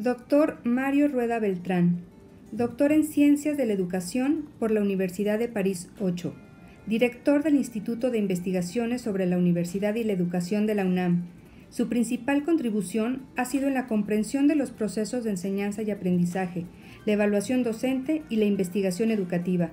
Doctor Mario Rueda Beltrán, doctor en Ciencias de la Educación por la Universidad de París 8, director del Instituto de Investigaciones sobre la Universidad y la Educación de la UNAM. Su principal contribución ha sido en la comprensión de los procesos de enseñanza y aprendizaje, la evaluación docente y la investigación educativa.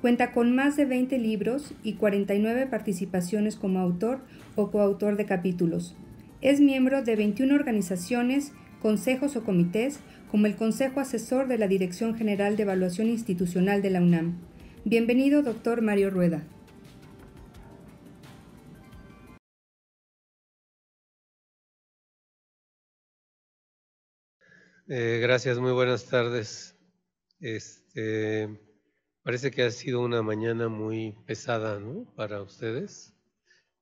Cuenta con más de 20 libros y 49 participaciones como autor o coautor de capítulos. Es miembro de 21 organizaciones consejos o comités, como el Consejo Asesor de la Dirección General de Evaluación Institucional de la UNAM. Bienvenido, doctor Mario Rueda. Eh, gracias, muy buenas tardes. Este, parece que ha sido una mañana muy pesada, ¿no? Para ustedes.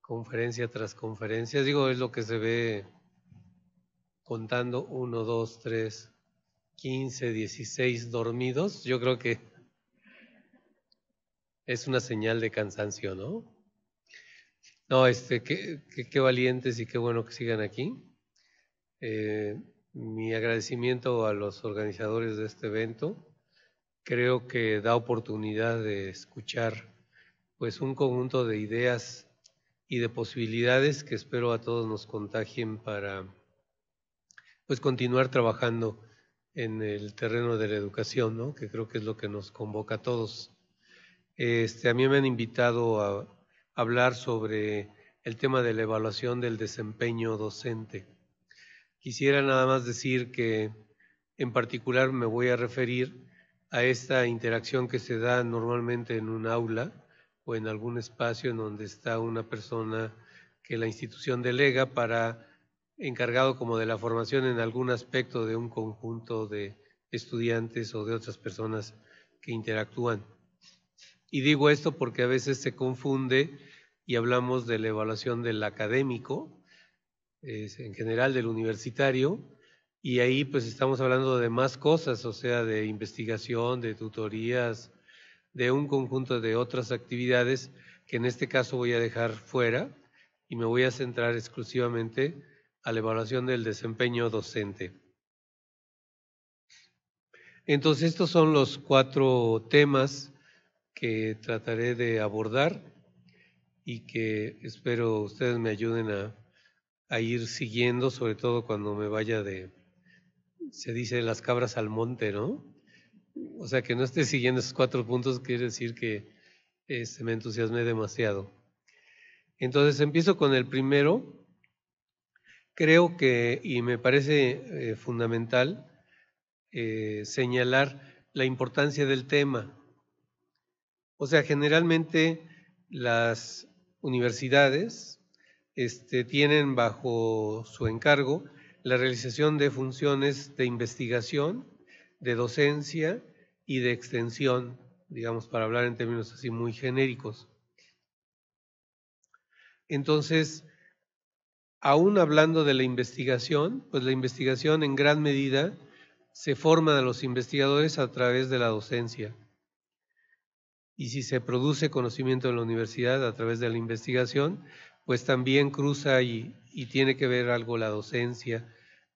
Conferencia tras conferencia. Digo, es lo que se ve contando 1, 2, 3, 15, 16 dormidos, yo creo que es una señal de cansancio, ¿no? No, este, qué, valientes y qué bueno que sigan aquí. Eh, mi agradecimiento a los organizadores de este evento. Creo que da oportunidad de escuchar pues un conjunto de ideas y de posibilidades que espero a todos nos contagien para pues continuar trabajando en el terreno de la educación, ¿no? que creo que es lo que nos convoca a todos. Este, a mí me han invitado a hablar sobre el tema de la evaluación del desempeño docente. Quisiera nada más decir que en particular me voy a referir a esta interacción que se da normalmente en un aula o en algún espacio en donde está una persona que la institución delega para encargado como de la formación en algún aspecto de un conjunto de estudiantes o de otras personas que interactúan. Y digo esto porque a veces se confunde y hablamos de la evaluación del académico, en general del universitario, y ahí pues estamos hablando de más cosas, o sea, de investigación, de tutorías, de un conjunto de otras actividades que en este caso voy a dejar fuera y me voy a centrar exclusivamente a la evaluación del desempeño docente. Entonces, estos son los cuatro temas que trataré de abordar y que espero ustedes me ayuden a, ir siguiendo, sobre todo cuando me vaya de, se dice, las cabras al monte, ¿no? O sea, que no esté siguiendo esos cuatro puntos quiere decir que este, me entusiasme demasiado. Entonces empiezo con el primero, Creo que, y me parece eh, fundamental, eh, señalar la importancia del tema. O sea, generalmente las universidades este, tienen bajo su encargo la realización de funciones de investigación, de docencia y de extensión, digamos, para hablar en términos así muy genéricos. Entonces, aún hablando de la investigación, pues la investigación en gran medida se forma de los investigadores a través de la docencia. Y si se produce conocimiento en la universidad a través de la investigación, pues también cruza y tiene que ver algo la docencia.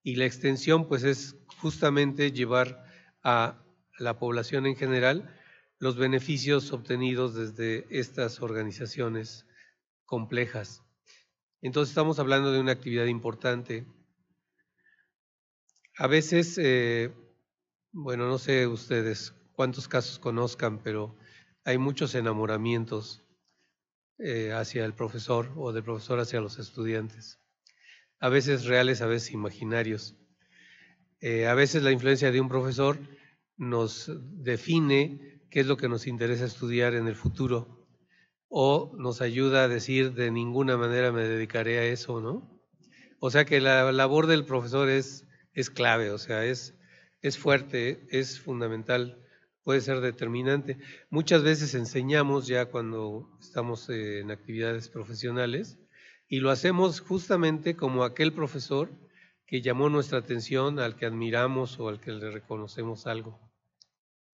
Y la extensión, pues es justamente llevar a la población en general los beneficios obtenidos desde estas organizaciones complejas. Entonces estamos hablando de una actividad importante. A veces, eh, bueno, no sé ustedes cuántos casos conozcan, pero hay muchos enamoramientos eh, hacia el profesor o del profesor hacia los estudiantes. A veces reales, a veces imaginarios. Eh, a veces la influencia de un profesor nos define qué es lo que nos interesa estudiar en el futuro o nos ayuda a decir de ninguna manera me dedicaré a eso, ¿no? O sea que la labor del profesor es, es clave, o sea, es, es fuerte, es fundamental, puede ser determinante. Muchas veces enseñamos ya cuando estamos eh, en actividades profesionales y lo hacemos justamente como aquel profesor que llamó nuestra atención, al que admiramos o al que le reconocemos algo.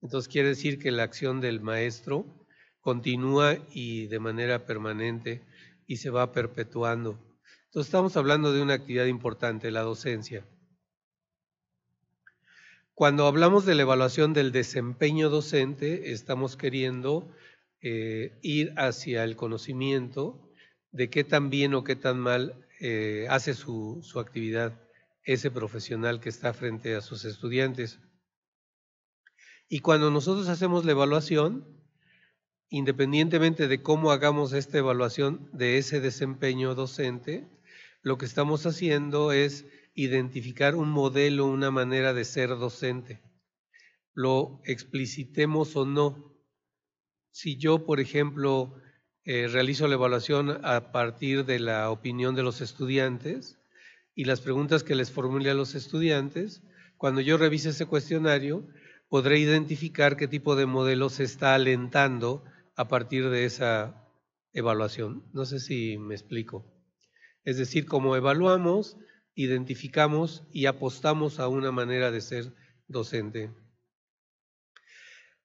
Entonces quiere decir que la acción del maestro, continúa y de manera permanente y se va perpetuando. Entonces estamos hablando de una actividad importante, la docencia. Cuando hablamos de la evaluación del desempeño docente, estamos queriendo eh, ir hacia el conocimiento de qué tan bien o qué tan mal eh, hace su, su actividad ese profesional que está frente a sus estudiantes. Y cuando nosotros hacemos la evaluación, independientemente de cómo hagamos esta evaluación de ese desempeño docente, lo que estamos haciendo es identificar un modelo, una manera de ser docente. Lo explicitemos o no. Si yo, por ejemplo, eh, realizo la evaluación a partir de la opinión de los estudiantes y las preguntas que les formule a los estudiantes, cuando yo revise ese cuestionario, podré identificar qué tipo de modelo se está alentando a partir de esa evaluación. No sé si me explico. Es decir, cómo evaluamos, identificamos y apostamos a una manera de ser docente.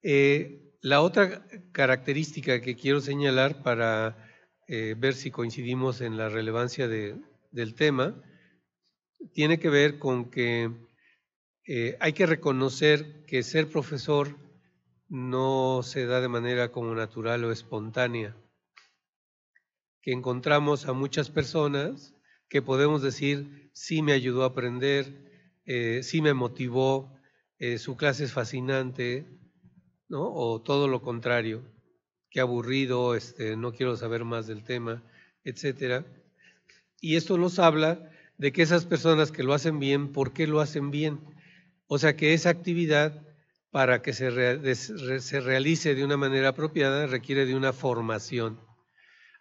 Eh, la otra característica que quiero señalar para eh, ver si coincidimos en la relevancia del tema tiene que ver con que eh, hay que reconocer que ser profesor no se da de manera como natural o espontánea. Que encontramos a muchas personas que podemos decir, sí me ayudó a aprender, eh, sí me motivó, eh, su clase es fascinante, O todo lo contrario, qué aburrido, este, no quiero saber más del tema, etcétera. Y esto nos habla de que esas personas que lo hacen bien, ¿por qué lo hacen bien? O sea que esa actividad para que se, realice de una manera apropiada requiere de una formación.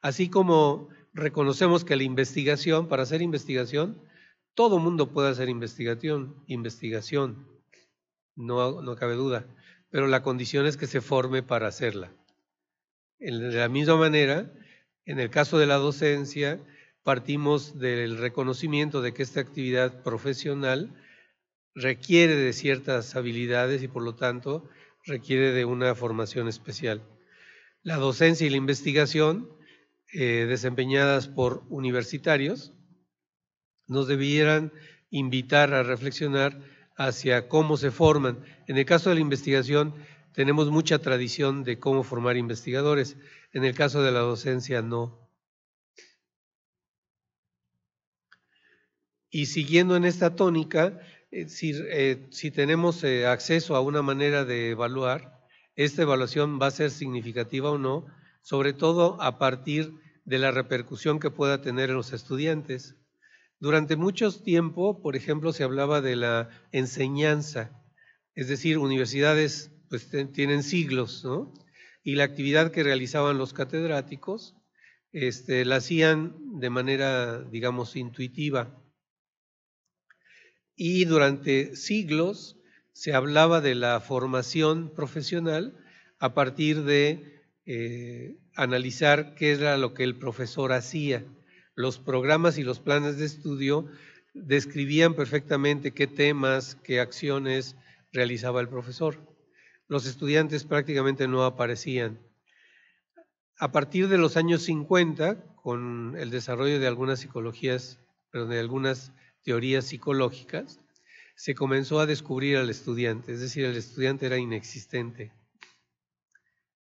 Así como reconocemos que la investigación, para hacer investigación, todo mundo puede hacer investigación, investigación, no, no cabe duda, pero la condición es que se forme para hacerla. De la misma manera, en el caso de la docencia, partimos del reconocimiento de que esta actividad profesional requiere de ciertas habilidades y por lo tanto requiere de una formación especial. La docencia y la investigación eh, desempeñadas por universitarios nos debieran invitar a reflexionar hacia cómo se forman. En el caso de la investigación tenemos mucha tradición de cómo formar investigadores, en el caso de la docencia no. Y siguiendo en esta tónica, eh, eh, si, tenemos eh, acceso a una manera de evaluar, esta evaluación va a ser significativa o no, sobre todo a partir de la repercusión que pueda tener en los estudiantes. Durante mucho tiempo, por ejemplo, se hablaba de la enseñanza, es decir, universidades pues tienen siglos, Y la actividad que realizaban los catedráticos este, la hacían de manera, digamos, intuitiva y durante siglos se hablaba de la formación profesional a partir de eh, analizar qué era lo que el profesor hacía. Los programas y los planes de estudio describían perfectamente qué temas, qué acciones realizaba el profesor. Los estudiantes prácticamente no aparecían. A partir de los años 50, con el desarrollo de algunas psicologías, perdón, de algunas teorías psicológicas, se comenzó a descubrir al estudiante, es decir, el estudiante era inexistente.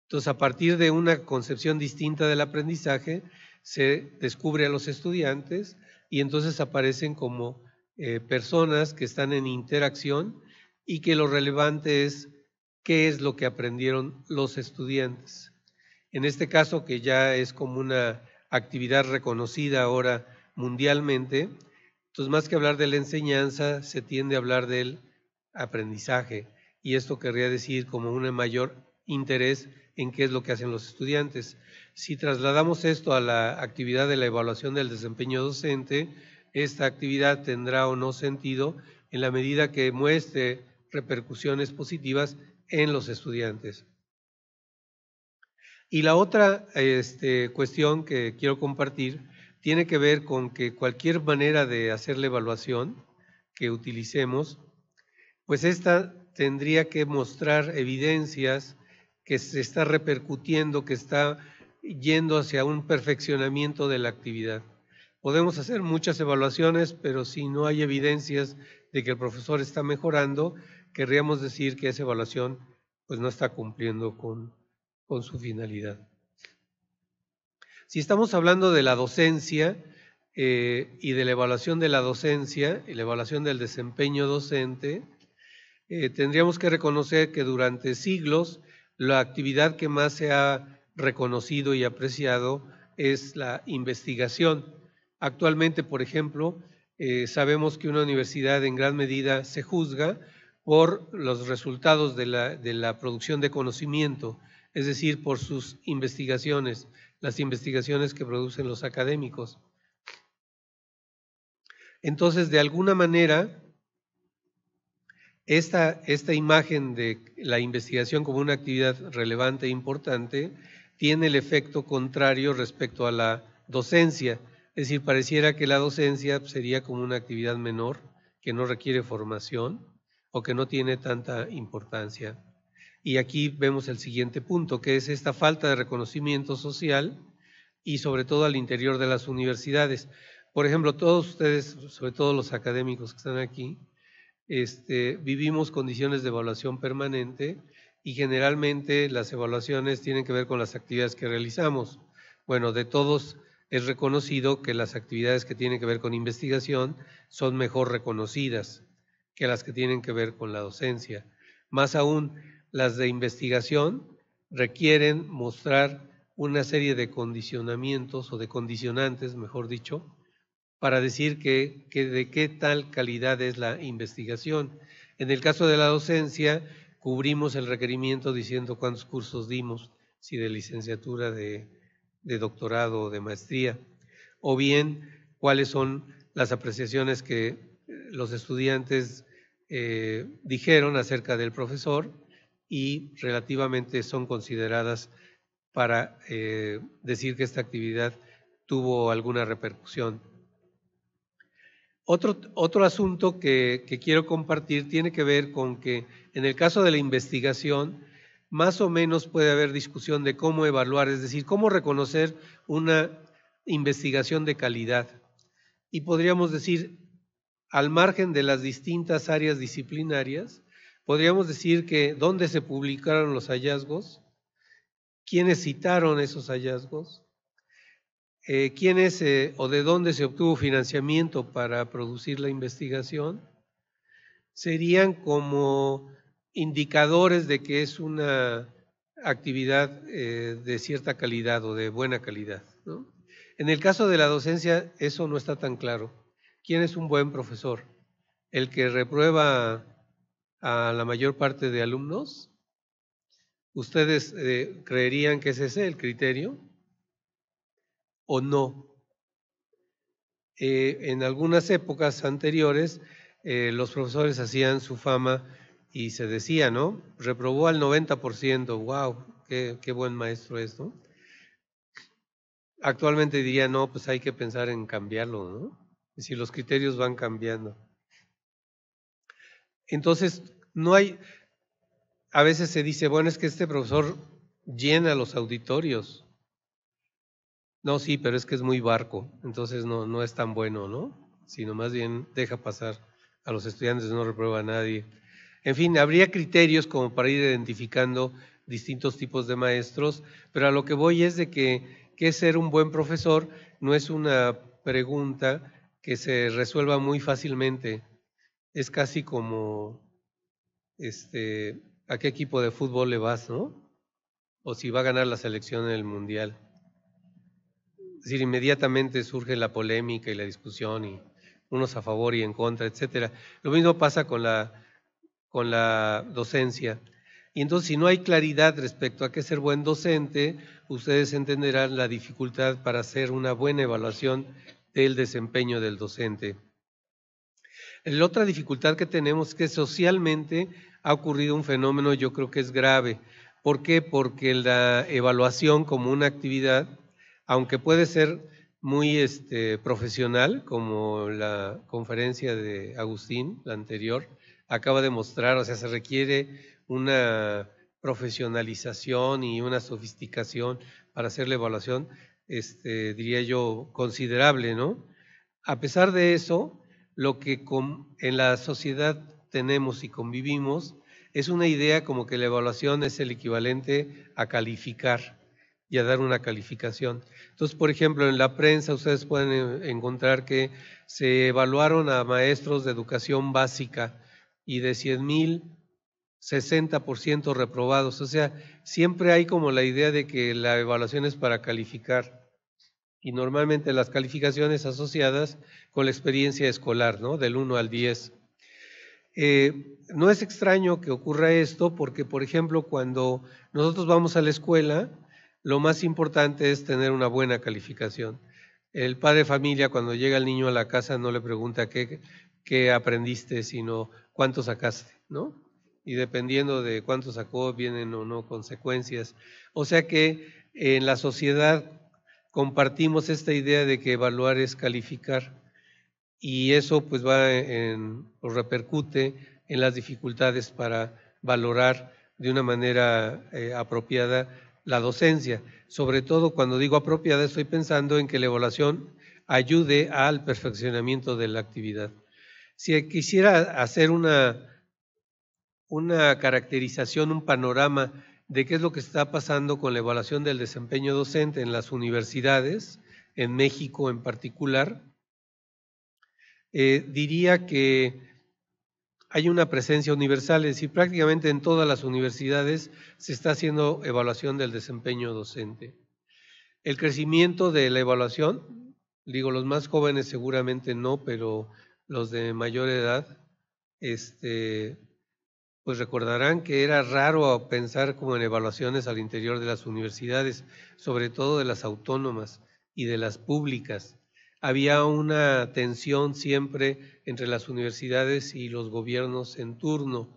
Entonces, a partir de una concepción distinta del aprendizaje, se descubre a los estudiantes y entonces aparecen como eh, personas que están en interacción y que lo relevante es qué es lo que aprendieron los estudiantes. En este caso, que ya es como una actividad reconocida ahora mundialmente, entonces, más que hablar de la enseñanza, se tiende a hablar del aprendizaje. Y esto querría decir como un mayor interés en qué es lo que hacen los estudiantes. Si trasladamos esto a la actividad de la evaluación del desempeño docente, esta actividad tendrá o no sentido en la medida que muestre repercusiones positivas en los estudiantes. Y la otra este, cuestión que quiero compartir tiene que ver con que cualquier manera de hacer la evaluación que utilicemos, pues esta tendría que mostrar evidencias que se está repercutiendo, que está yendo hacia un perfeccionamiento de la actividad. Podemos hacer muchas evaluaciones, pero si no hay evidencias de que el profesor está mejorando, querríamos decir que esa evaluación pues no está cumpliendo con su finalidad. Si estamos hablando de la docencia eh, y de la evaluación de la docencia la evaluación del desempeño docente, eh, tendríamos que reconocer que durante siglos la actividad que más se ha reconocido y apreciado es la investigación. Actualmente, por ejemplo, eh, sabemos que una universidad en gran medida se juzga por los resultados de la producción de conocimiento, es decir, por sus investigaciones, las investigaciones que producen los académicos. Entonces, de alguna manera, esta, esta imagen de la investigación como una actividad relevante e importante tiene el efecto contrario respecto a la docencia. Es decir, pareciera que la docencia sería como una actividad menor, que no requiere formación o que no tiene tanta importancia. Y aquí vemos el siguiente punto, que es esta falta de reconocimiento social y sobre todo al interior de las universidades. Por ejemplo, todos ustedes, sobre todo los académicos que están aquí, este, vivimos condiciones de evaluación permanente y generalmente las evaluaciones tienen que ver con las actividades que realizamos. Bueno, de todos es reconocido que las actividades que tienen que ver con investigación son mejor reconocidas que las que tienen que ver con la docencia. Más aún, las de investigación requieren mostrar una serie de condicionamientos o de condicionantes, mejor dicho, para decir que, de qué tal calidad es la investigación. En el caso de la docencia, cubrimos el requerimiento diciendo cuántos cursos dimos, si de licenciatura, de, doctorado o de maestría, o bien cuáles son las apreciaciones que los estudiantes eh, dijeron acerca del profesor y relativamente son consideradas para eh, decir que esta actividad tuvo alguna repercusión. Otro, asunto que, quiero compartir tiene que ver con que en el caso de la investigación, más o menos puede haber discusión de cómo evaluar, es decir, cómo reconocer una investigación de calidad. Y podríamos decir, al margen de las distintas áreas disciplinarias, Podríamos decir que dónde se publicaron los hallazgos, quiénes citaron esos hallazgos, eh, quiénes eh, o de dónde se obtuvo financiamiento para producir la investigación, serían como indicadores de que es una actividad eh, de cierta calidad o de buena calidad. En el caso de la docencia, eso no está tan claro. ¿Quién es un buen profesor? ¿El que reprueba a la mayor parte de alumnos? ¿Ustedes eh, creerían que es ese el criterio o no? Eh, en algunas épocas anteriores, eh, los profesores hacían su fama y se decía, ¿no? Reprobó al 90%, wow, qué, qué buen maestro es, ¿no? Actualmente diría, no, pues hay que pensar en cambiarlo, ¿no? Es decir, los criterios van cambiando. Entonces, no hay, a veces se dice, bueno, es que este profesor llena los auditorios. No, sí, pero es que es muy barco, entonces no, no es tan bueno, ¿no? Sino más bien deja pasar a los estudiantes, no reprueba a nadie. En fin, habría criterios como para ir identificando distintos tipos de maestros, pero a lo que voy es de que ser un buen profesor no es una pregunta que se resuelva muy fácilmente. Es casi como este, a qué equipo de fútbol le vas, ¿no? O si va a ganar la selección en el Mundial. Es decir, inmediatamente surge la polémica y la discusión y unos a favor y en contra, etcétera. Lo mismo pasa con la, con la docencia. Y entonces, si no hay claridad respecto a qué ser buen docente, ustedes entenderán la dificultad para hacer una buena evaluación del desempeño del docente. La otra dificultad que tenemos es que socialmente ha ocurrido un fenómeno yo creo que es grave. ¿Por qué? Porque la evaluación como una actividad, aunque puede ser muy este, profesional, como la conferencia de Agustín, la anterior, acaba de mostrar, o sea, se requiere una profesionalización y una sofisticación para hacer la evaluación, este, diría yo, considerable, ¿no? A pesar de eso, lo que en la sociedad tenemos y convivimos es una idea como que la evaluación es el equivalente a calificar y a dar una calificación. Entonces, por ejemplo, en la prensa ustedes pueden encontrar que se evaluaron a maestros de educación básica y de 100.000, mil, 60% reprobados. O sea, siempre hay como la idea de que la evaluación es para calificar y normalmente las calificaciones asociadas con la experiencia escolar, ¿no? Del 1 al 10. Eh, no es extraño que ocurra esto porque, por ejemplo, cuando nosotros vamos a la escuela, lo más importante es tener una buena calificación. El padre de familia, cuando llega el niño a la casa, no le pregunta qué, qué aprendiste, sino cuánto sacaste, ¿no? Y dependiendo de cuánto sacó, vienen o no consecuencias. O sea que en la sociedad compartimos esta idea de que evaluar es calificar y eso pues va en, o repercute en las dificultades para valorar de una manera eh, apropiada la docencia. Sobre todo cuando digo apropiada estoy pensando en que la evaluación ayude al perfeccionamiento de la actividad. Si quisiera hacer una, una caracterización, un panorama de qué es lo que está pasando con la evaluación del desempeño docente en las universidades, en México en particular, eh, diría que hay una presencia universal, es decir, prácticamente en todas las universidades se está haciendo evaluación del desempeño docente. El crecimiento de la evaluación, digo, los más jóvenes seguramente no, pero los de mayor edad, este, pues recordarán que era raro pensar como en evaluaciones al interior de las universidades, sobre todo de las autónomas y de las públicas. Había una tensión siempre entre las universidades y los gobiernos en turno.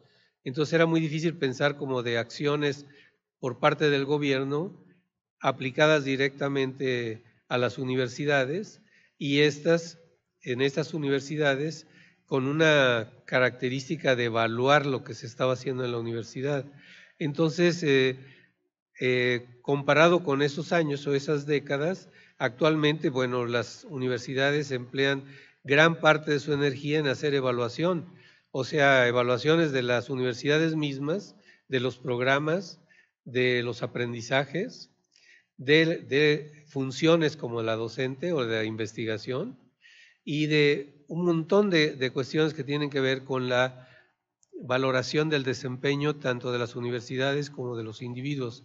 Entonces era muy difícil pensar como de acciones por parte del gobierno aplicadas directamente a las universidades y estas, en estas universidades, con una característica de evaluar lo que se estaba haciendo en la universidad. Entonces, eh, eh, comparado con esos años o esas décadas, actualmente, bueno, las universidades emplean gran parte de su energía en hacer evaluación, o sea, evaluaciones de las universidades mismas, de los programas, de los aprendizajes, de, funciones como la docente o la investigación y de un montón de, cuestiones que tienen que ver con la valoración del desempeño tanto de las universidades como de los individuos.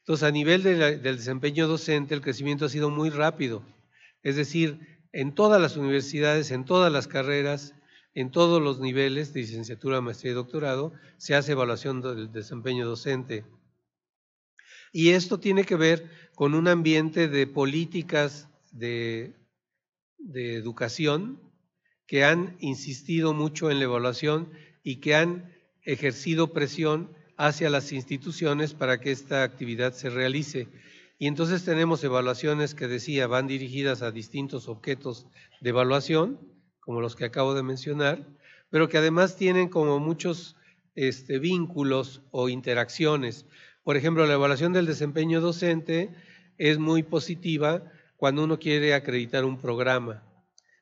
Entonces, a nivel del desempeño docente, el crecimiento ha sido muy rápido. Es decir, en todas las universidades, en todas las carreras, en todos los niveles de licenciatura, maestría y doctorado, se hace evaluación del desempeño docente. Y esto tiene que ver con un ambiente de políticas de educación que han insistido mucho en la evaluación y que han ejercido presión hacia las instituciones para que esta actividad se realice. Y entonces tenemos evaluaciones que decía van dirigidas a distintos objetos de evaluación, como los que acabo de mencionar, pero que además tienen como muchos este, vínculos o interacciones. Por ejemplo, la evaluación del desempeño docente es muy positiva cuando uno quiere acreditar un programa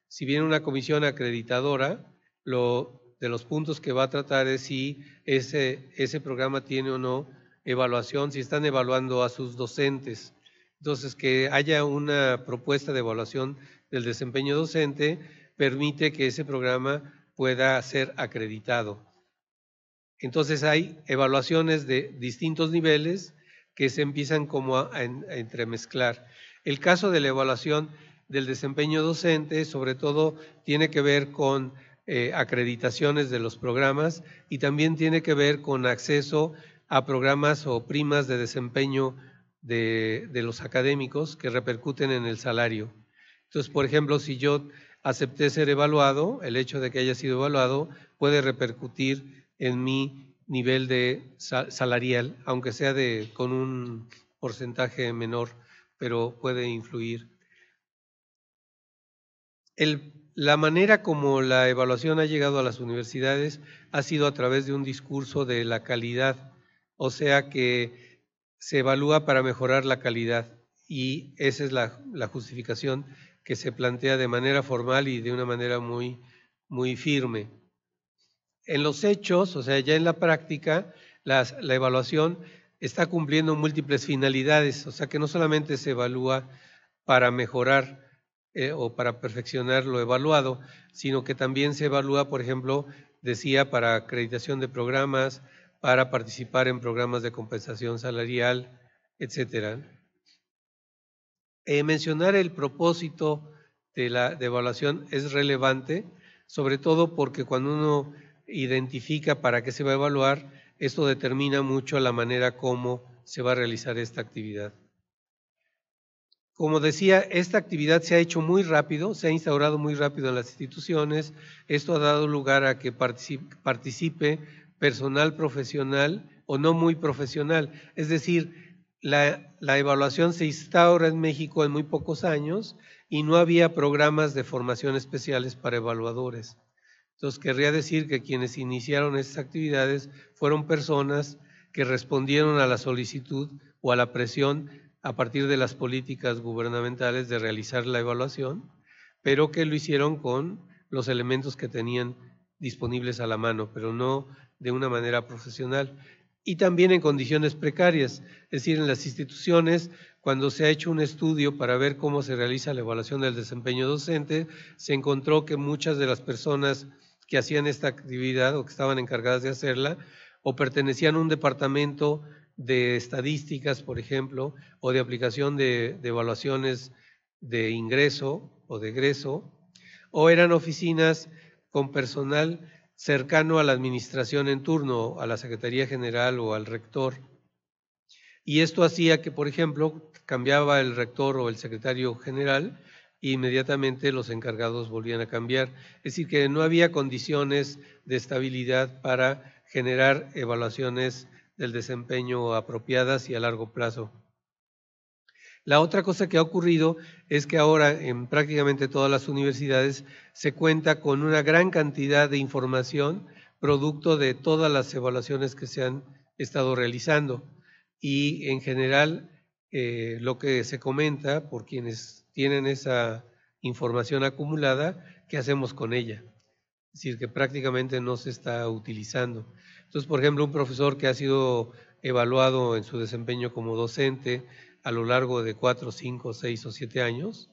si viene una comisión acreditadora, lo, de los puntos que va a tratar es si ese, programa tiene o no evaluación, si están evaluando a sus docentes. Entonces, que haya una propuesta de evaluación del desempeño docente permite que ese programa pueda ser acreditado. Entonces, hay evaluaciones de distintos niveles que se empiezan como a entremezclar. El caso de la evaluación del desempeño docente, sobre todo tiene que ver con eh, acreditaciones de los programas y también tiene que ver con acceso a programas o primas de desempeño de, de los académicos que repercuten en el salario. Entonces, por ejemplo, si yo acepté ser evaluado, el hecho de que haya sido evaluado puede repercutir en mi nivel de salarial, aunque sea de, con un porcentaje menor, pero puede influir la manera como la evaluación ha llegado a las universidades ha sido a través de un discurso de la calidad, o sea que se evalúa para mejorar la calidad y esa es la, justificación que se plantea de manera formal y de una manera muy, muy firme. En los hechos, o sea, ya en la práctica, la evaluación está cumpliendo múltiples finalidades, o sea que no solamente se evalúa para mejorar, eh, o para perfeccionar lo evaluado, sino que también se evalúa, por ejemplo, decía, para acreditación de programas, para participar en programas de compensación salarial, etcétera. Eh, mencionar el propósito de la evaluación es relevante, sobre todo porque cuando uno identifica para qué se va a evaluar, esto determina mucho la manera como se va a realizar esta actividad. Como decía, esta actividad se ha hecho muy rápido, se ha instaurado muy rápido en las instituciones. Esto ha dado lugar a que participe, personal profesional o no muy profesional. Es decir, la, la evaluación se instaura en México en muy pocos años y no había programas de formación especiales para evaluadores. Entonces, querría decir que quienes iniciaron estas actividades fueron personas que respondieron a la solicitud o a la presión a partir de las políticas gubernamentales de realizar la evaluación, pero que lo hicieron con los elementos que tenían disponibles a la mano, pero no de una manera profesional. Y también en condiciones precarias, es decir, en las instituciones, cuando se ha hecho un estudio para ver cómo se realiza la evaluación del desempeño docente, se encontró que muchas de las personas que hacían esta actividad o que estaban encargadas de hacerla, o pertenecían a un departamento de estadísticas, por ejemplo, o de aplicación de, evaluaciones de ingreso o de egreso, o eran oficinas con personal cercano a la administración en turno, a la Secretaría General o al rector. Y esto hacía que, por ejemplo, cambiaba el rector o el secretario general e inmediatamente los encargados volvían a cambiar. Es decir, que no había condiciones de estabilidad para generar evaluaciones del desempeño apropiadas y a largo plazo. La otra cosa que ha ocurrido es que ahora en prácticamente todas las universidades se cuenta con una gran cantidad de información producto de todas las evaluaciones que se han estado realizando. Y en general eh, lo que se comenta por quienes tienen esa información acumulada, ¿qué hacemos con ella? Es decir, que prácticamente no se está utilizando. Entonces, por ejemplo, un profesor que ha sido evaluado en su desempeño como docente a lo largo de cuatro, cinco, seis o siete años,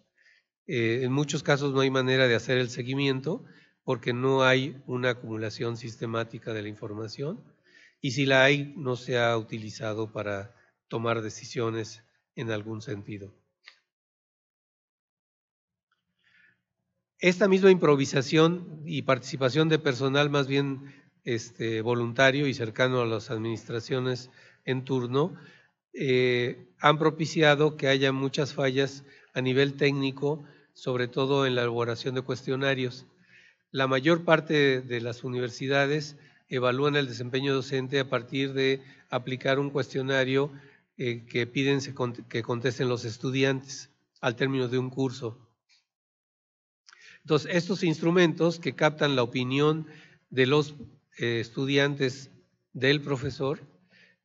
eh, en muchos casos no hay manera de hacer el seguimiento porque no hay una acumulación sistemática de la información y si la hay no se ha utilizado para tomar decisiones en algún sentido. Esta misma improvisación y participación de personal más bien este, voluntario y cercano a las administraciones en turno, eh, han propiciado que haya muchas fallas a nivel técnico, sobre todo en la elaboración de cuestionarios. La mayor parte de las universidades evalúan el desempeño docente a partir de aplicar un cuestionario eh, que piden que contesten los estudiantes al término de un curso. Entonces, estos instrumentos que captan la opinión de los eh, estudiantes del profesor,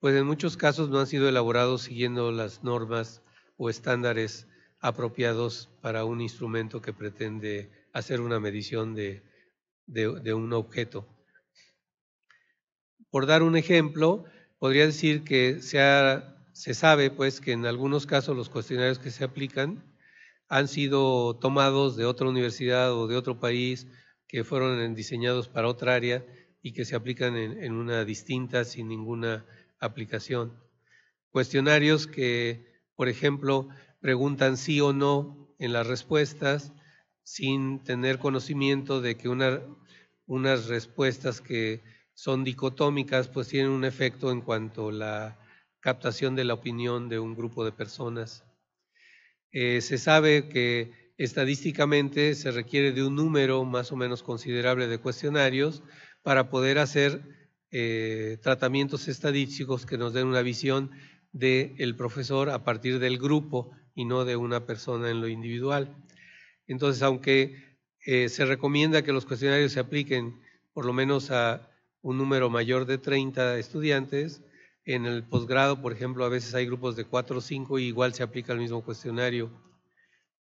pues en muchos casos no han sido elaborados siguiendo las normas o estándares apropiados para un instrumento que pretende hacer una medición de, de, de un objeto. Por dar un ejemplo, podría decir que se, se sabe pues que en algunos casos los cuestionarios que se aplican han sido tomados de otra universidad o de otro país que fueron diseñados para otra área y que se aplican en, una distinta sin ninguna aplicación. Cuestionarios que, por ejemplo, preguntan sí o no en las respuestas sin tener conocimiento de que unas respuestas que son dicotómicas pues tienen un efecto en cuanto a la captación de la opinión de un grupo de personas. Eh, se sabe que estadísticamente se requiere de un número más o menos considerable de cuestionarios para poder hacer eh, tratamientos estadísticos que nos den una visión del profesor a partir del grupo y no de una persona en lo individual. Entonces, aunque eh, se recomienda que los cuestionarios se apliquen por lo menos a un número mayor de 30 estudiantes, en el posgrado, por ejemplo, a veces hay grupos de 4 o 5 y igual se aplica el mismo cuestionario.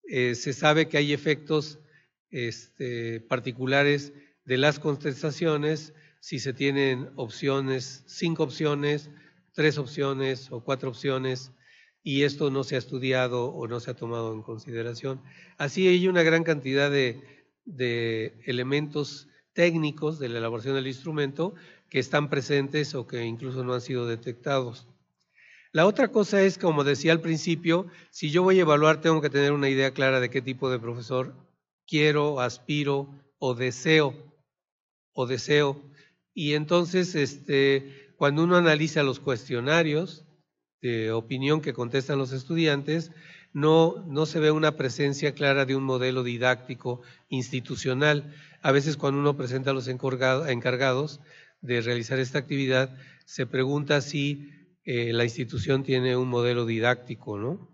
Eh, se sabe que hay efectos este, particulares de las contestaciones, si se tienen opciones, cinco opciones, tres opciones o cuatro opciones, y esto no se ha estudiado o no se ha tomado en consideración. Así hay una gran cantidad de, de elementos técnicos de la elaboración del instrumento que están presentes o que incluso no han sido detectados. La otra cosa es, como decía al principio, si yo voy a evaluar tengo que tener una idea clara de qué tipo de profesor quiero, aspiro o deseo deseo. Y entonces, este, cuando uno analiza los cuestionarios de opinión que contestan los estudiantes, no, no se ve una presencia clara de un modelo didáctico institucional. A veces cuando uno presenta a los encargados de realizar esta actividad, se pregunta si eh, la institución tiene un modelo didáctico, ¿no?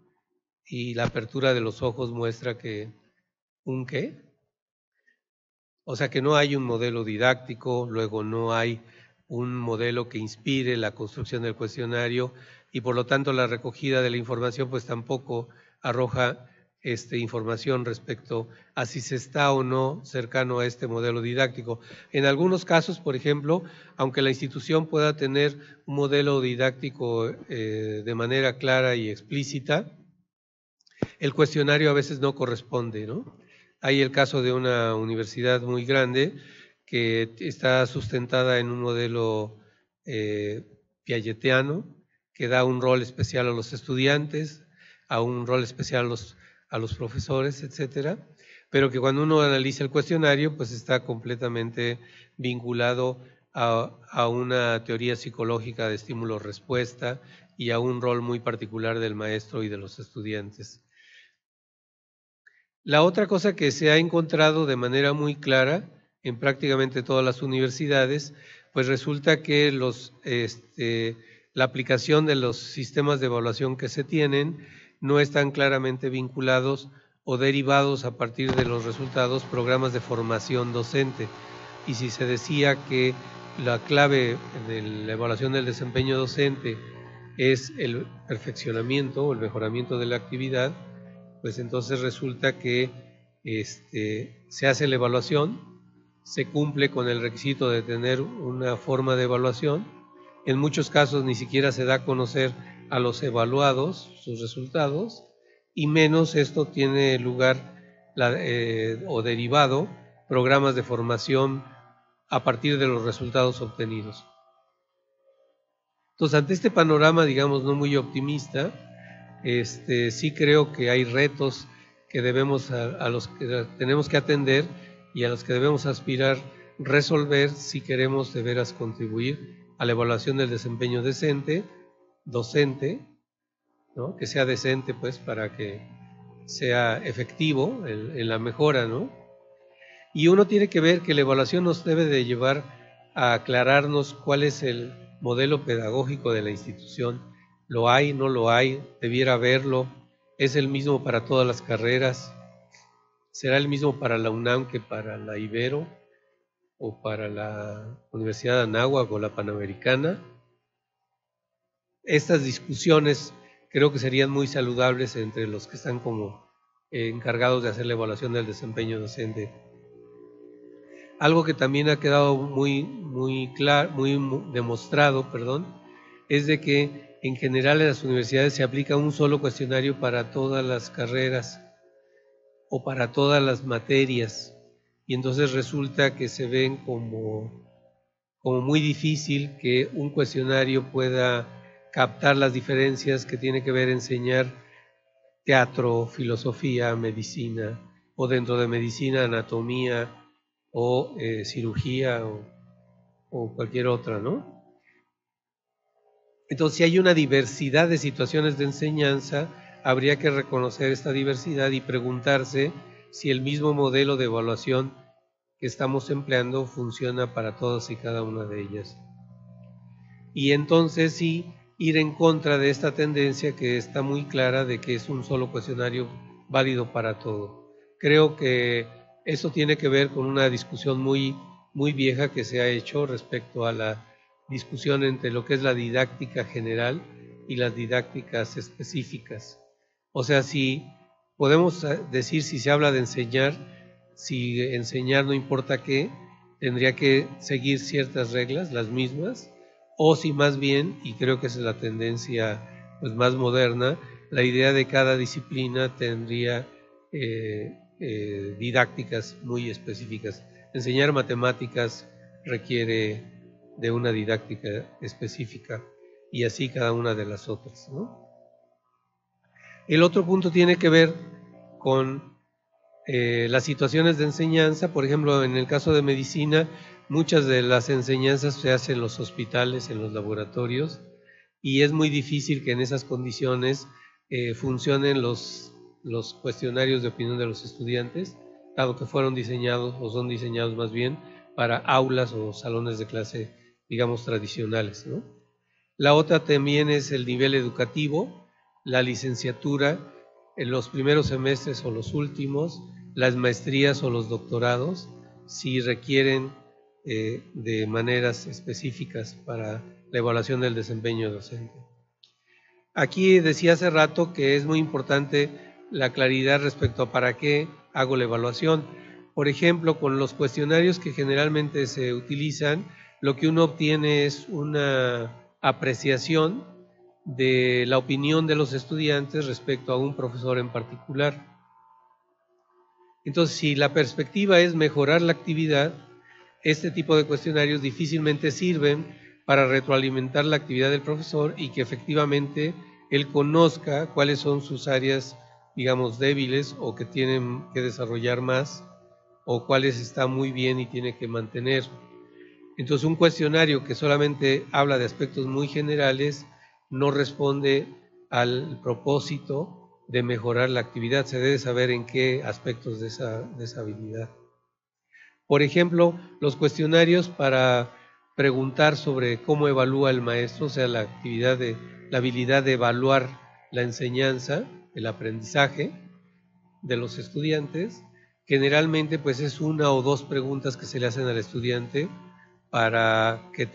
Y la apertura de los ojos muestra que un qué? O sea que no hay un modelo didáctico, luego no hay un modelo que inspire la construcción del cuestionario y por lo tanto la recogida de la información pues tampoco arroja este, información respecto a si se está o no cercano a este modelo didáctico. En algunos casos, por ejemplo, aunque la institución pueda tener un modelo didáctico eh, de manera clara y explícita, el cuestionario a veces no corresponde, ¿no? Hay el caso de una universidad muy grande que está sustentada en un modelo eh, que da un rol especial a los estudiantes, a un rol especial a los, profesores, etcétera, pero que cuando uno analiza el cuestionario, pues está completamente vinculado a una teoría psicológica de estímulo-respuesta y a un rol muy particular del maestro y de los estudiantes. La otra cosa que se ha encontrado de manera muy clara en prácticamente todas las universidades, pues resulta que los, este, la aplicación de los sistemas de evaluación que se tienen no están claramente vinculados o derivados a partir de los resultados programas de formación docente. Y si se decía que la clave de la evaluación del desempeño docente es el perfeccionamiento o el mejoramiento de la actividad, pues entonces resulta que este, se hace la evaluación, se cumple con el requisito de tener una forma de evaluación, en muchos casos ni siquiera se da a conocer a los evaluados sus resultados, y menos esto tiene lugar eh, o derivado programas de formación a partir de los resultados obtenidos. Entonces, ante este panorama, digamos, no muy optimista, este, sí creo que hay retos que debemos a, los que tenemos que atender y a los que debemos aspirar resolver si queremos de veras contribuir a la evaluación del desempeño decente, docente, que sea decente pues para que sea efectivo en, la mejora, ¿no? Y uno tiene que ver que la evaluación nos debe de llevar a aclararnos cuál es el modelo pedagógico de la institución, lo hay, no lo hay, debiera haberlo. Es el mismo para todas las carreras. Será el mismo para la UNAM que para la Ibero o para la Universidad de Anáhuac o la Panamericana. Estas discusiones creo que serían muy saludables entre los que están como encargados de hacer la evaluación del desempeño docente. Algo que también ha quedado muy, muy muy demostrado, perdón, es de que en general, en las universidades se aplica un solo cuestionario para todas las carreras o para todas las materias. Y entonces resulta que se ven como, muy difícil que un cuestionario pueda captar las diferencias que tiene que ver enseñar teatro, filosofía, medicina, o dentro de medicina, anatomía, o eh, cirugía, o cualquier otra, ¿no? Entonces, si hay una diversidad de situaciones de enseñanza, habría que reconocer esta diversidad y preguntarse si el mismo modelo de evaluación que estamos empleando funciona para todas y cada una de ellas. Y entonces sí ir en contra de esta tendencia que está muy clara de que es un solo cuestionario válido para todo. Creo que eso tiene que ver con una discusión muy, muy vieja que se ha hecho respecto a la discusión entre lo que es la didáctica general y las didácticas específicas. O sea, si podemos eh, decir si se habla de enseñar, si enseñar no importa qué, tendría que seguir ciertas reglas, las mismas, o si más bien, y creo que esa es la tendencia pues, más moderna, la idea de cada disciplina tendría eh, eh, didácticas muy específicas. Enseñar matemáticas requiere de una didáctica específica y así cada una de las otras. El otro punto tiene que ver con eh, las situaciones de enseñanza, por ejemplo, en el caso de medicina, muchas de las enseñanzas se hacen en los hospitales, en los laboratorios, y es muy difícil que en esas condiciones eh, funcionen los, los cuestionarios de opinión de los estudiantes, dado que fueron diseñados o son diseñados más bien para aulas o salones de clase digamos, tradicionales. La otra también es el nivel educativo, la licenciatura, en los primeros semestres o los últimos, las maestrías o los doctorados, si requieren eh, de maneras específicas para la evaluación del desempeño docente. Aquí decía hace rato que es muy importante la claridad respecto a para qué hago la evaluación. Por ejemplo, con los cuestionarios que generalmente se utilizan, lo que uno obtiene es una apreciación de la opinión de los estudiantes respecto a un profesor en particular. Entonces, si la perspectiva es mejorar la actividad, este tipo de cuestionarios difícilmente sirven para retroalimentar la actividad del profesor y que efectivamente él conozca cuáles son sus áreas, digamos, débiles o que tienen que desarrollar más o cuáles está muy bien y tiene que mantener. Entonces un cuestionario que solamente habla de aspectos muy generales no responde al propósito de mejorar la actividad. Se debe saber en qué aspectos de esa, habilidad. Por ejemplo, los cuestionarios para preguntar sobre cómo evalúa el maestro, o sea, la actividad de la habilidad de evaluar la enseñanza, el aprendizaje de los estudiantes. Generalmente, pues es una o dos preguntas que se le hacen al estudiante para que,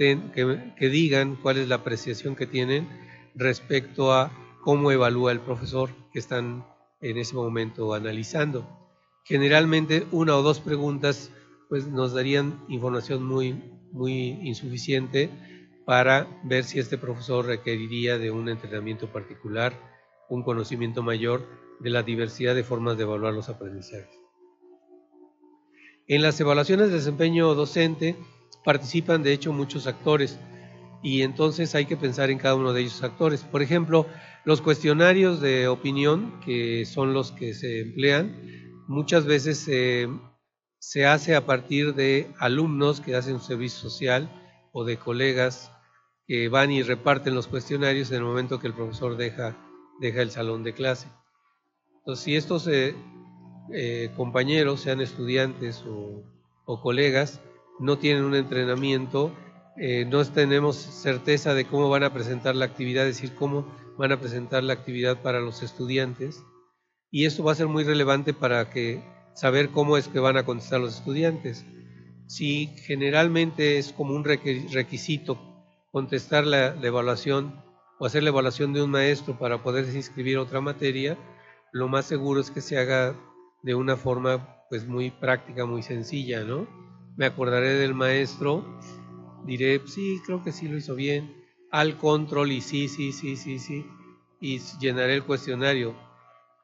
digan cuál es la apreciación que tienen respecto a cómo evalúa el profesor que están en ese momento analizando. Generalmente una o dos preguntas pues nos darían información muy, muy insuficiente para ver si este profesor requeriría de un entrenamiento particular, un conocimiento mayor de la diversidad de formas de evaluar los aprendizajes. En las evaluaciones de desempeño docente, participan de hecho muchos actores y entonces hay que pensar en cada uno de ellos actores. Por ejemplo, los cuestionarios de opinión, que son los que se emplean, muchas veces se hace a partir de alumnos que hacen un servicio social o de colegas que van y reparten los cuestionarios en el momento que el profesor deja, el salón de clase. Entonces, si estos eh, eh, compañeros, sean estudiantes o colegas, no tienen un entrenamiento, eh, no tenemos certeza de cómo van a presentar la actividad, es decir, cómo van a presentar la actividad para los estudiantes. Y esto va a ser muy relevante para que saber cómo es que van a contestar los estudiantes. Si generalmente es como un requisito contestar la, evaluación o hacer la evaluación de un maestro para poder inscribir otra materia, lo más seguro es que se haga de una forma pues muy práctica, muy sencilla, ¿no? me acordaré del maestro, diré, sí, creo que sí lo hizo bien, al control y sí, sí, sí, sí, sí, y llenaré el cuestionario.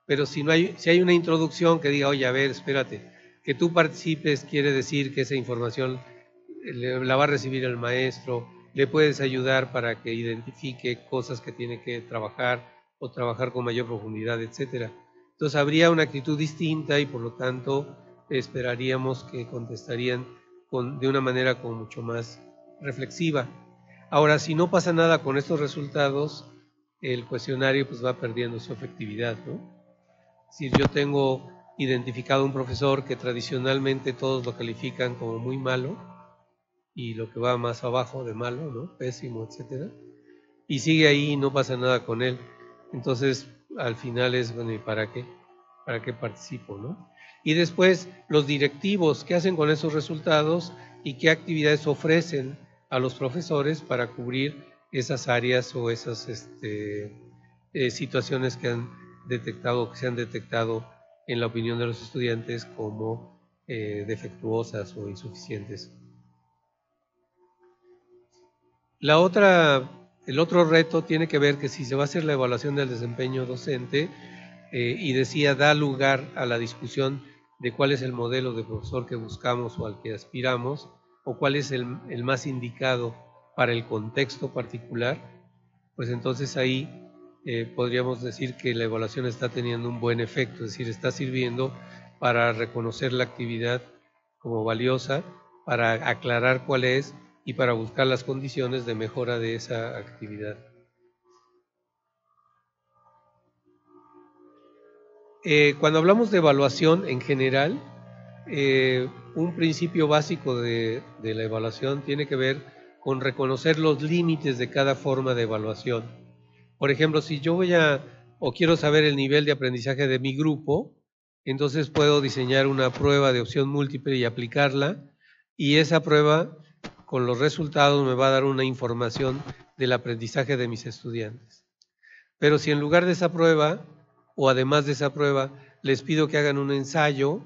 Pero si, no hay, si hay una introducción que diga, oye, a ver, espérate, que tú participes quiere decir que esa información eh, la va a recibir el maestro, le puedes ayudar para que identifique cosas que tiene que trabajar o trabajar con mayor profundidad, etcétera. Entonces habría una actitud distinta y por lo tanto esperaríamos que contestarían de una manera como mucho más reflexiva. Ahora, si no pasa nada con estos resultados, el cuestionario pues va perdiendo su efectividad, ¿no? Si yo tengo identificado un profesor que tradicionalmente todos lo califican como muy malo y lo que va más abajo de malo, ¿no? Pésimo, etcétera. Y sigue ahí y no pasa nada con él. Entonces, al final es, bueno, ¿y para qué? ¿Para qué participo, no? Y después los directivos, ¿qué hacen con esos resultados y qué actividades ofrecen a los profesores para cubrir esas áreas o esas este, eh, situaciones que han detectado que se han detectado en la opinión de los estudiantes como eh, defectuosas o insuficientes. La otra, el otro reto tiene que ver que si se va a hacer la evaluación del desempeño docente eh, y decía da lugar a la discusión de cuál es el modelo de profesor que buscamos o al que aspiramos, o cuál es el, más indicado para el contexto particular, pues entonces ahí eh, podríamos decir que la evaluación está teniendo un buen efecto, es decir, está sirviendo para reconocer la actividad como valiosa, para aclarar cuál es y para buscar las condiciones de mejora de esa actividad. Eh, cuando hablamos de evaluación en general, eh, un principio básico de, de, la evaluación tiene que ver con reconocer los límites de cada forma de evaluación. Por ejemplo, si yo voy a o quiero saber el nivel de aprendizaje de mi grupo, entonces puedo diseñar una prueba de opción múltiple y aplicarla, y esa prueba con los resultados me va a dar una información del aprendizaje de mis estudiantes. Pero si en lugar de esa prueba o además de esa prueba, les pido que hagan un ensayo.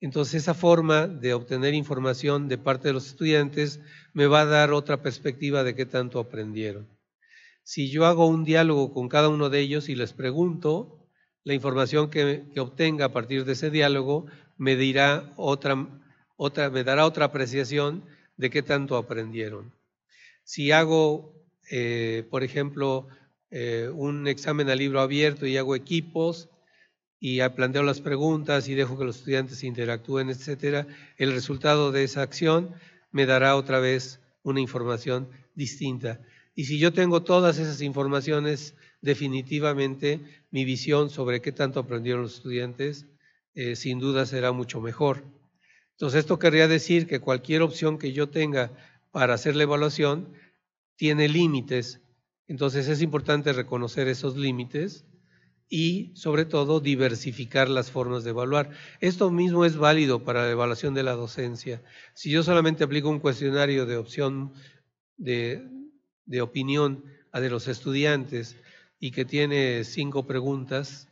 Entonces esa forma de obtener información de parte de los estudiantes me va a dar otra perspectiva de qué tanto aprendieron. Si yo hago un diálogo con cada uno de ellos y les pregunto, la información que, obtenga a partir de ese diálogo me dirá otra, me dará otra apreciación de qué tanto aprendieron. Si hago, eh, por ejemplo, eh, un examen a libro abierto y hago equipos y planteo las preguntas y dejo que los estudiantes interactúen, etcétera, el resultado de esa acción me dará otra vez una información distinta. Y si yo tengo todas esas informaciones, definitivamente mi visión sobre qué tanto aprendieron los estudiantes eh, sin duda será mucho mejor. Entonces esto querría decir que cualquier opción que yo tenga para hacer la evaluación tiene límites entonces es importante reconocer esos límites y sobre todo diversificar las formas de evaluar. Esto mismo es válido para la evaluación de la docencia. Si yo solamente aplico un cuestionario de opción de, opinión a de los estudiantes y que tiene cinco preguntas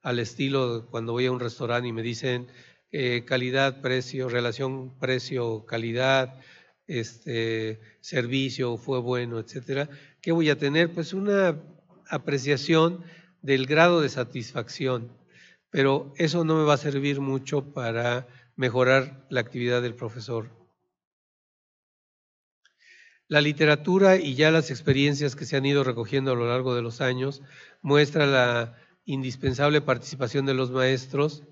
al estilo cuando voy a un restaurante y me dicen eh, calidad, precio, relación precio-calidad, este servicio fue bueno, etcétera, ¿qué voy a tener? Pues una apreciación del grado de satisfacción, pero eso no me va a servir mucho para mejorar la actividad del profesor. La literatura y ya las experiencias que se han ido recogiendo a lo largo de los años muestra la indispensable participación de los maestros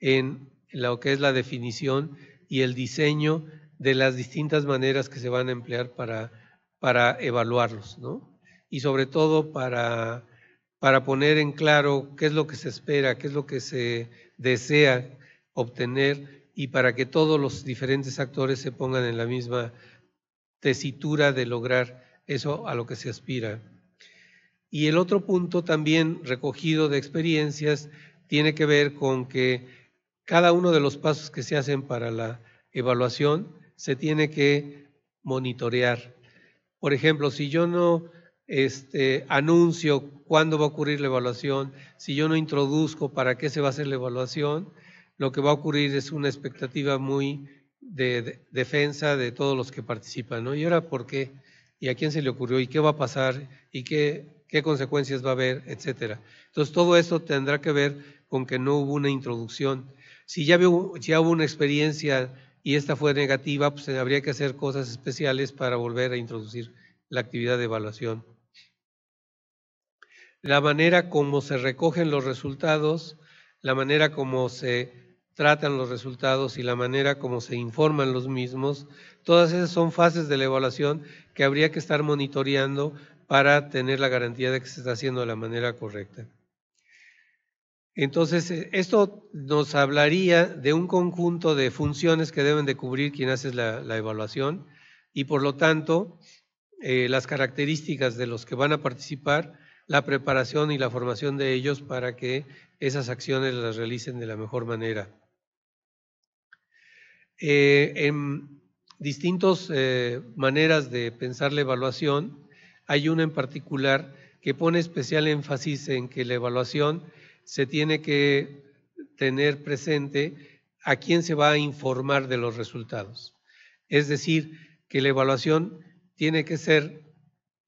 en lo que es la definición y el diseño de las distintas maneras que se van a emplear para, para evaluarlos, ¿no? Y sobre todo para, para poner en claro qué es lo que se espera, qué es lo que se desea obtener y para que todos los diferentes actores se pongan en la misma tesitura de lograr eso a lo que se aspira. Y el otro punto también recogido de experiencias tiene que ver con que cada uno de los pasos que se hacen para la evaluación se tiene que monitorear. Por ejemplo, si yo no este, anuncio cuándo va a ocurrir la evaluación, si yo no introduzco para qué se va a hacer la evaluación, lo que va a ocurrir es una expectativa muy de, defensa de todos los que participan, ¿Y ahora por qué? ¿Y a quién se le ocurrió? ¿Y qué va a pasar? ¿Y qué, qué consecuencias va a haber? Etcétera. Entonces, todo eso tendrá que ver con que no hubo una introducción. Si ya, hubo, ya hubo una experiencia y esta fue negativa, pues eh, habría que hacer cosas especiales para volver a introducir la actividad de evaluación. La manera como se recogen los resultados, la manera como se tratan los resultados y la manera como se informan los mismos, todas esas son fases de la evaluación que habría que estar monitoreando para tener la garantía de que se está haciendo de la manera correcta. Entonces, eh, esto nos hablaría de un conjunto de funciones que deben de cubrir quien hace la, evaluación y por lo tanto eh, las características de los que van a participar, la preparación y la formación de ellos para que esas acciones las realicen de la mejor manera. Eh, en distintas maneras de pensar la evaluación, hay una en particular que pone especial énfasis en que la evaluación se tiene que tener presente a quién se va a informar de los resultados. Es decir, que la evaluación tiene que ser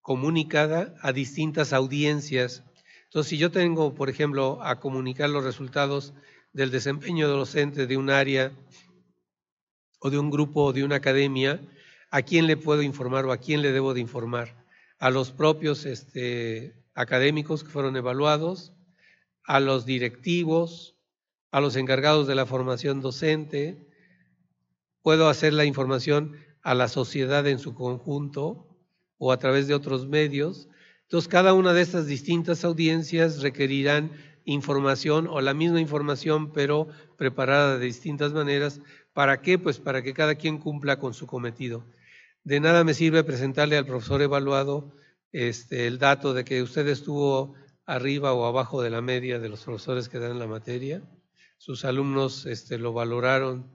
comunicada a distintas audiencias. Entonces, si yo tengo, por ejemplo, a comunicar los resultados del desempeño docente de un área o de un grupo o de una academia, ¿a quién le puedo informar o a quién le debo de informar? A los propios este, académicos que fueron evaluados, a los directivos, a los encargados de la formación docente, puedo hacer la información a la sociedad en su conjunto o a través de otros medios. Entonces, cada una de estas distintas audiencias requerirán información o la misma información, pero preparada de distintas maneras. ¿Para qué? Pues para que cada quien cumpla con su cometido. De nada me sirve presentarle al profesor evaluado este, el dato de que usted estuvo arriba o abajo de la media de los profesores que dan la materia. Sus alumnos este, lo valoraron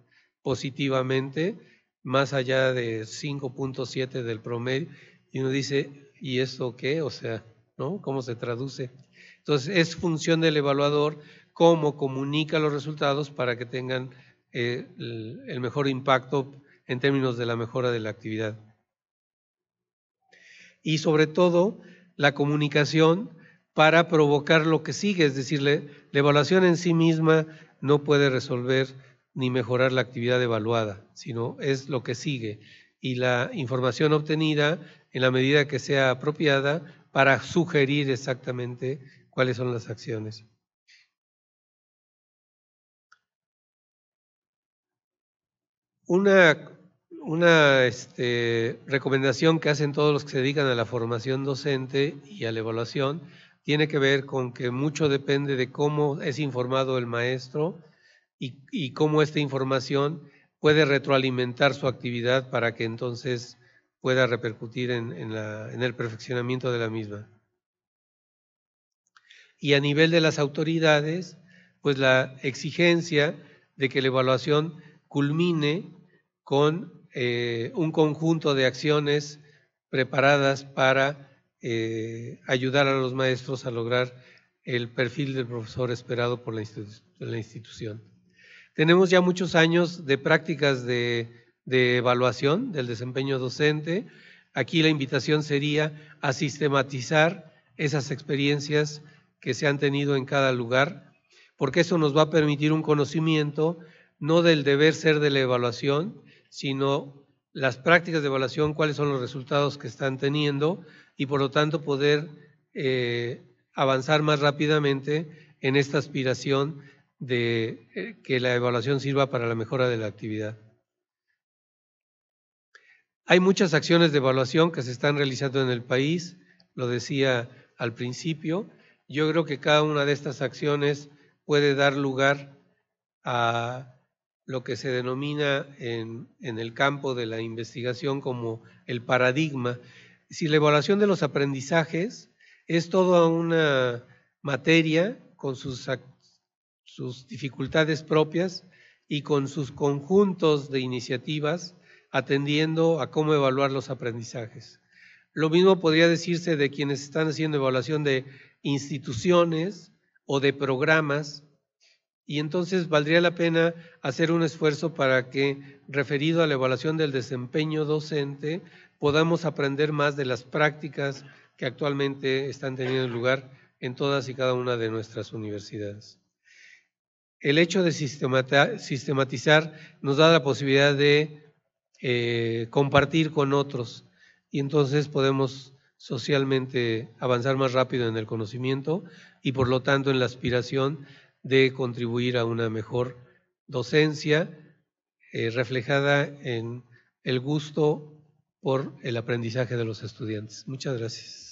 positivamente, más allá de 5.7 del promedio. Y uno dice, ¿y esto qué? O sea, ¿no? ¿Cómo se traduce? Entonces, es función del evaluador cómo comunica los resultados para que tengan eh, el, el mejor impacto en términos de la mejora de la actividad. Y sobre todo, la comunicación para provocar lo que sigue, es decir, la evaluación en sí misma no puede resolver ni mejorar la actividad evaluada, sino es lo que sigue. Y la información obtenida, en la medida que sea apropiada, para sugerir exactamente cuáles son las acciones. Una, este, recomendación que hacen todos los que se dedican a la formación docente y a la evaluación tiene que ver con que mucho depende de cómo es informado el maestro y, cómo esta información puede retroalimentar su actividad para que entonces pueda repercutir en, el perfeccionamiento de la misma. Y a nivel de las autoridades, pues la exigencia de que la evaluación culmine con eh, un conjunto de acciones preparadas para eh, ayudar a los maestros a lograr el perfil del profesor esperado por la, institución. Tenemos ya muchos años de prácticas de, de evaluación del desempeño docente. Aquí la invitación sería a sistematizar esas experiencias que se han tenido en cada lugar, porque eso nos va a permitir un conocimiento no del deber ser de la evaluación, sino las prácticas de evaluación, cuáles son los resultados que están teniendo, y por lo tanto poder eh, avanzar más rápidamente en esta aspiración de eh, que la evaluación sirva para la mejora de la actividad. Hay muchas acciones de evaluación que se están realizando en el país, lo decía al principio. Yo creo que cada una de estas acciones puede dar lugar a lo que se denomina en, el campo de la investigación como el paradigma si la evaluación de los aprendizajes es toda una materia con sus, sus dificultades propias y con sus conjuntos de iniciativas atendiendo a cómo evaluar los aprendizajes. Lo mismo podría decirse de quienes están haciendo evaluación de instituciones o de programas y entonces valdría la pena hacer un esfuerzo para que, referido a la evaluación del desempeño docente, podamos aprender más de las prácticas que actualmente están teniendo lugar en todas y cada una de nuestras universidades. El hecho de sistematizar nos da la posibilidad de eh, compartir con otros y entonces podemos socialmente avanzar más rápido en el conocimiento y por lo tanto en la aspiración de contribuir a una mejor docencia eh, reflejada en el gusto por el aprendizaje de los estudiantes. Muchas gracias.